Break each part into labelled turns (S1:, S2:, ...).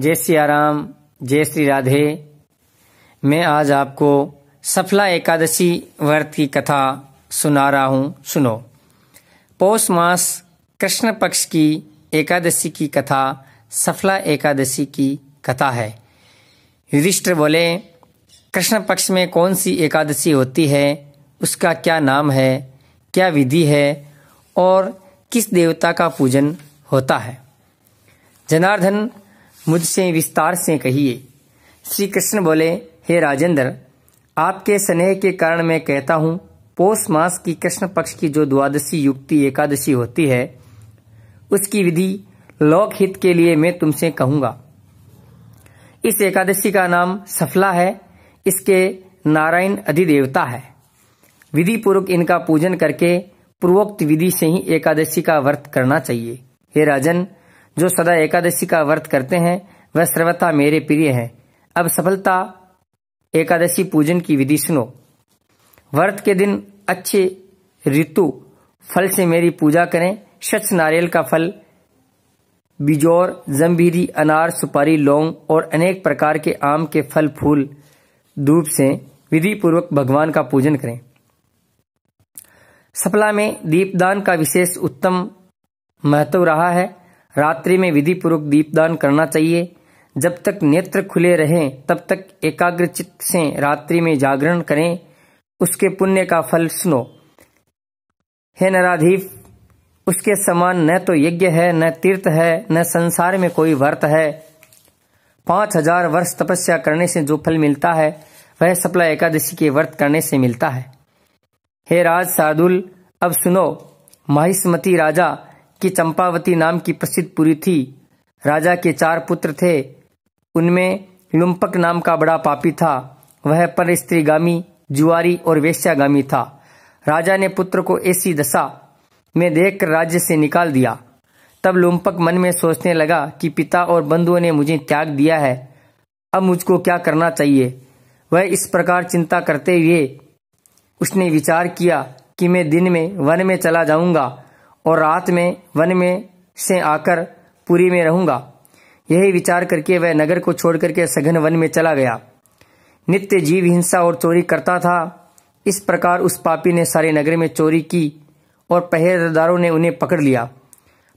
S1: जय श्री आराम जय श्री राधे मैं आज आपको सफला एकादशी व्रत की कथा सुना रहा हूँ सुनो पौष मास कृष्ण पक्ष की एकादशी की कथा सफला एकादशी की कथा है युधिष्ठिर बोले कृष्ण पक्ष में कौन सी एकादशी होती है उसका क्या नाम है क्या विधि है और किस देवता का पूजन होता है जनार्दन मुझसे विस्तार से कहिए श्री कृष्ण बोले हे राजेंद्र आपके स्नेह के कारण मैं कहता हूँ पोष मास की कृष्ण पक्ष की जो द्वादशी युक्ति एकादशी होती है उसकी विधि लोक हित के लिए मैं तुमसे कहूंगा इस एकादशी का नाम सफला है इसके नारायण अधिदेवता है विधि पूर्वक इनका पूजन करके पूर्वोक्त विधि से ही एकादशी का व्रत करना चाहिए हे राजन जो सदा एकादशी का व्रत करते हैं वह सर्वथा मेरे प्रिय हैं अब सफलता एकादशी पूजन की विधि सुनो व्रत के दिन अच्छे ऋतु फल से मेरी पूजा करें स्वच्छ नारियल का फल बिजौर जम्भीरी अनार सुपारी लौंग और अनेक प्रकार के आम के फल फूल धूप से विधि पूर्वक भगवान का पूजन करें सपला में दीपदान का विशेष उत्तम महत्व रहा है रात्रि में विधि पूर्वक दीपदान करना चाहिए जब तक नेत्र खुले रहें तब तक चित्त से रात्रि में जागरण करें उसके पुण्य का फल सुनो हे नराधीप उसके समान न तो यज्ञ है न तीर्थ है न संसार में कोई वर्त है पांच हजार वर्ष तपस्या करने से जो फल मिलता है वह सपला एकादशी के व्रत करने से मिलता है हे राज सादुल अब सुनो माहिस्मती राजा कि चंपावती नाम की प्रसिद्ध पुरी थी राजा के चार पुत्र थे उनमें लुम्पक नाम का बड़ा पापी था वह पर स्त्रीगामी जुआरी और वेश्यागामी था राजा ने पुत्र को ऐसी दशा में देखकर राज्य से निकाल दिया तब लुम्पक मन में सोचने लगा कि पिता और बंधुओं ने मुझे त्याग दिया है अब मुझको क्या करना चाहिए वह इस प्रकार चिंता करते हुए उसने विचार किया कि मैं दिन में वन में चला जाऊंगा और रात में वन में से आकर पुरी में रहूंगा यही विचार करके वह नगर को छोड़ करके सघन वन में चला गया नित्य जीव हिंसा और चोरी करता था इस प्रकार उस पापी ने सारे नगर में चोरी की और पहरेदारों ने उन्हें पकड़ लिया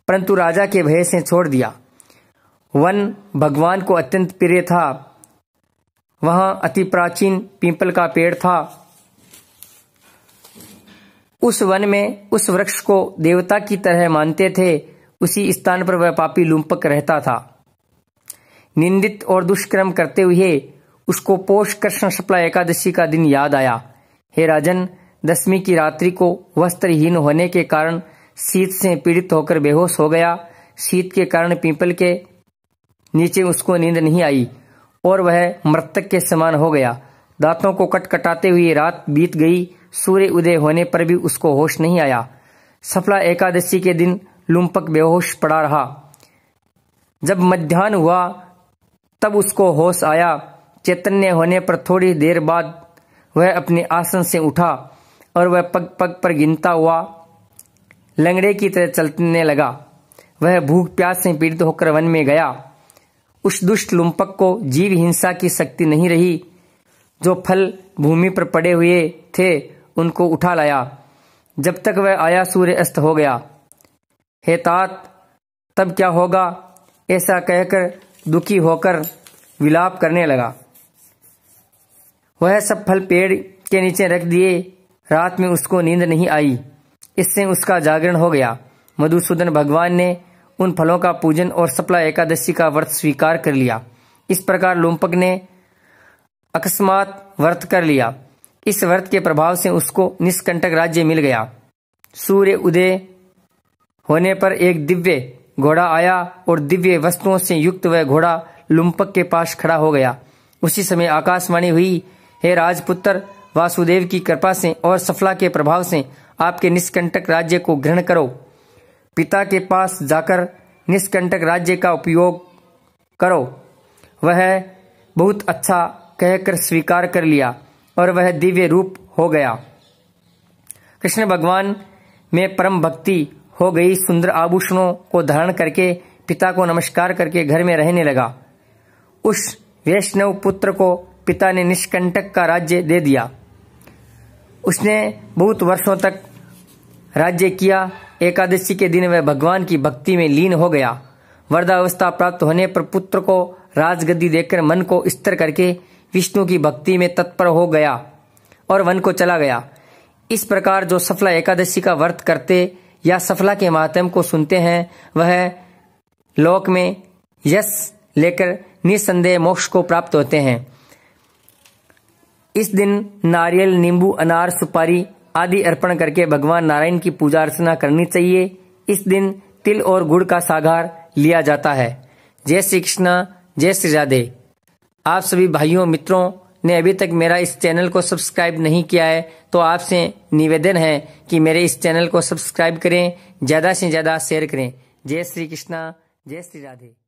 S1: परंतु राजा के भय से छोड़ दिया वन भगवान को अत्यंत प्रिय था वहां अति प्राचीन पीपल का पेड़ था उस वन में उस वृक्ष को देवता की तरह मानते थे उसी स्थान पर वह पापी लुम्पक रहता था निंदित और दुष्कर्म करते हुए उसको पोष कृष्ण शुक्ला एकादशी का दिन याद आया हे राजन दसवीं की रात्रि को वस्त्रहीन होने के कारण शीत से पीड़ित होकर बेहोश हो गया शीत के कारण पीपल के नीचे उसको नींद नहीं आई और वह मृतक के समान हो गया दांतों को कटकटाते हुए रात बीत गई सूर्य उदय होने पर भी उसको होश नहीं आया सफला एकादशी के दिन लुम्पक बेहोश पड़ा रहा जब मध्यान्ह हुआ तब उसको होश आया चैतन्य होने पर थोड़ी देर बाद वह अपने आसन से उठा और वह पग पग पर गिनता हुआ लंगड़े की तरह चलने लगा वह भूख प्यास से पीड़ित होकर वन में गया उस दुष्ट लुम्पक को जीव हिंसा की शक्ति नहीं रही जो फल भूमि पर पड़े हुए थे उनको उठा लाया जब तक वह आया सूर्य अस्त हो गया हे तात तब क्या होगा ऐसा कहकर दुखी होकर विलाप करने लगा वह सब फल पेड़ के नीचे रख दिए रात में उसको नींद नहीं आई इससे उसका जागरण हो गया मधुसूदन भगवान ने उन फलों का पूजन और सपला एकादशी का व्रत स्वीकार कर लिया इस प्रकार लुम्पक ने अकस्मात व्रत कर लिया इस व्रत के प्रभाव से उसको निष्कंटक राज्य मिल गया सूर्य उदय होने पर एक दिव्य घोड़ा आया और दिव्य वस्तुओं से युक्त वह घोड़ा लुम्पक के पास खड़ा हो गया उसी समय आकाशवाणी हुई हे राजपुत्र वासुदेव की कृपा से और सफला के प्रभाव से आपके निष्कंटक राज्य को ग्रहण करो पिता के पास जाकर निष्कंटक राज्य का उपयोग करो वह बहुत अच्छा कहकर स्वीकार कर लिया और वह दिव्य रूप हो गया कृष्ण भगवान में परम भक्ति हो गई सुंदर आभूषणों को धारण करके पिता को नमस्कार करके घर में रहने लगा उस वैष्णव पुत्र को पिता ने निष्कंटक का राज्य दे दिया उसने बहुत वर्षों तक राज्य किया एकादशी के दिन वह भगवान की भक्ति में लीन हो गया वर्धावस्था प्राप्त होने पर पुत्र को राजगद्दी देकर मन को स्थिर करके विष्णु की भक्ति में तत्पर हो गया और वन को चला गया इस प्रकार जो सफला एकादशी का व्रत करते या सफला के मातम को सुनते हैं वह लोक में यश लेकर निसंदेह मोक्ष को प्राप्त होते हैं इस दिन नारियल नींबू अनार सुपारी आदि अर्पण करके भगवान नारायण की पूजा अर्चना करनी चाहिए इस दिन तिल और गुड़ का सागार लिया जाता है जय श्री कृष्णा जय श्री राधे आप सभी भाइयों मित्रों ने अभी तक मेरा इस चैनल को सब्सक्राइब नहीं किया है तो आपसे निवेदन है कि मेरे इस चैनल को सब्सक्राइब करें ज़्यादा से ज़्यादा शेयर करें जय श्री कृष्णा जय श्री राधे